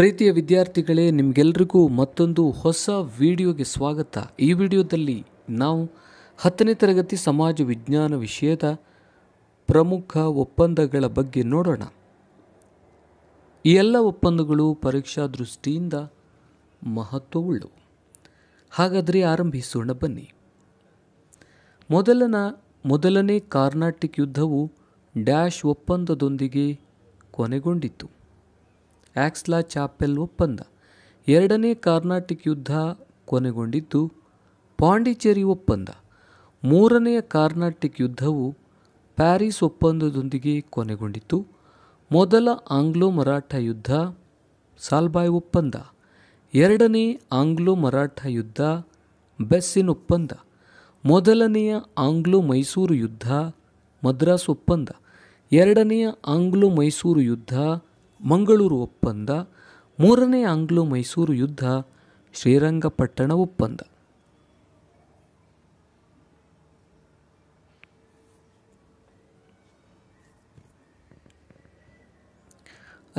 ಪ್ರೀತಿಯ ವಿದ್ಯಾರ್ಥಿಗಳೇ ನಿಮಗೆಲ್ರಿಗೂ ಮತ್ತೊಂದು ಹೊಸ ವಿಡಿಯೋಗೆ ಸ್ವಾಗತ ಈ ವಿಡಿಯೋದಲ್ಲಿ ನಾವು ಹತ್ತನೇ ತರಗತಿ ಸಮಾಜ ವಿಜ್ಞಾನ ವಿಷಯದ ಪ್ರಮುಖ ಒಪ್ಪಂದಗಳ ಬಗ್ಗೆ ನೋಡೋಣ ಈ ಎಲ್ಲ ಒಪ್ಪಂದಗಳು ಪರೀಕ್ಷಾ ದೃಷ್ಟಿಯಿಂದ ಮಹತ್ವವುಳ್ಳವು ಹಾಗಾದರೆ ಆರಂಭಿಸೋಣ ಬನ್ನಿ ಮೊದಲನ ಮೊದಲನೇ ಕಾರ್ನಾಟಿಕ್ ಯುದ್ಧವು ಡ್ಯಾಶ್ ಒಪ್ಪಂದದೊಂದಿಗೆ ಕೊನೆಗೊಂಡಿತು ಆಕ್ಸ್ಲಾ ಚಾಪೆಲ್ ಒಪ್ಪಂದ ಎರಡನೇ ಕಾರ್ನಾಟಿಕ್ ಯುದ್ಧ ಕೊನೆಗೊಂಡಿದ್ದು ಪಾಂಡಿಚೇರಿ ಒಪ್ಪಂದ ಮೂರನೆಯ ಕಾರ್ನಾಟಿಕ್ ಯುದ್ಧವು ಪ್ಯಾರಿಸ್ ಒಪ್ಪಂದದೊಂದಿಗೆ ಕೊನೆಗೊಂಡಿತು ಮೊದಲ ಆಂಗ್ಲೋ ಮರಾಠ ಯುದ್ಧ ಸಾಲ್ಬಾಯ್ ಒಪ್ಪಂದ ಎರಡನೇ ಆಂಗ್ಲೋ ಮರಾಠ ಯುದ್ಧ ಬೆಸ್ಸಿನ್ ಒಪ್ಪಂದ ಮೊದಲನೆಯ ಆಂಗ್ಲೋ ಮೈಸೂರು ಯುದ್ಧ ಮದ್ರಾಸ್ ಒಪ್ಪಂದ ಎರಡನೆಯ ಆಂಗ್ಲೋ ಮೈಸೂರು ಯುದ್ಧ ಮಂಗಳೂರು ಒಪ್ಪಂದ ಮೂರನೇ ಆಂಗ್ಲೋ ಮೈಸೂರು ಯುದ್ಧ ಶ್ರೀರಂಗಪಟ್ಟಣ ಒಪ್ಪಂದ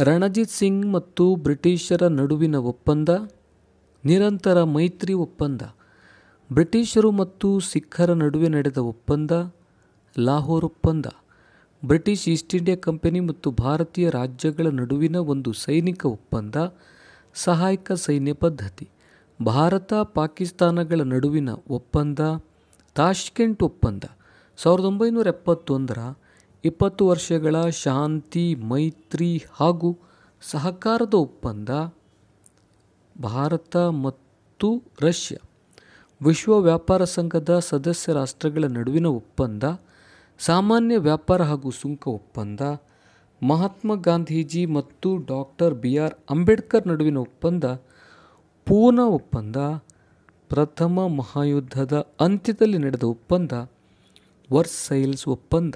ರಣಜಿತ್ ಸಿಂಗ್ ಮತ್ತು ಬ್ರಿಟಿಷರ ನಡುವಿನ ಒಪ್ಪಂದ ನಿರಂತರ ಮೈತ್ರಿ ಒಪ್ಪಂದ ಬ್ರಿಟಿಷರು ಮತ್ತು ಸಿಖ್ಖರ ನಡುವೆ ನಡೆದ ಒಪ್ಪಂದ ಲಾಹೋರ್ ಒಪ್ಪಂದ ಬ್ರಿಟಿಷ್ ಈಸ್ಟ್ ಇಂಡಿಯಾ ಕಂಪನಿ ಮತ್ತು ಭಾರತೀಯ ರಾಜ್ಯಗಳ ನಡುವಿನ ಒಂದು ಸೈನಿಕ ಒಪ್ಪಂದ ಸಹಾಯಕ ಸೈನ್ಯ ಪದ್ಧತಿ ಭಾರತ ಪಾಕಿಸ್ತಾನಗಳ ನಡುವಿನ ಒಪ್ಪಂದ ತಾಷ್ಕೆಂಟ್ ಒಪ್ಪಂದ ಸಾವಿರದ ಒಂಬೈನೂರ ಎಪ್ಪತ್ತೊಂದರ ಇಪ್ಪತ್ತು ವರ್ಷಗಳ ಶಾಂತಿ ಮೈತ್ರಿ ಹಾಗೂ ಸಹಕಾರದ ಒಪ್ಪಂದ ಭಾರತ ಮತ್ತು ರಷ್ಯಾ ವಿಶ್ವ ವ್ಯಾಪಾರ ಸಂಘದ ಸದಸ್ಯ ರಾಷ್ಟ್ರಗಳ ನಡುವಿನ ಒಪ್ಪಂದ ಸಾಮಾನ್ಯ ವ್ಯಾಪಾರ ಹಾಗೂ ಸುಂಕ ಒಪ್ಪಂದ ಮಹಾತ್ಮ ಗಾಂಧೀಜಿ ಮತ್ತು ಡಾಕ್ಟರ್ ಬಿ ಆರ್ ಅಂಬೇಡ್ಕರ್ ನಡುವಿನ ಒಪ್ಪಂದ ಪೂನಾ ಒಪ್ಪಂದ ಪ್ರಥಮ ಮಹಾಯುದ್ಧದ ಅಂತ್ಯದಲ್ಲಿ ನಡೆದ ಒಪ್ಪಂದ ವರ್ಸೈಲ್ಸ್ ಒಪ್ಪಂದ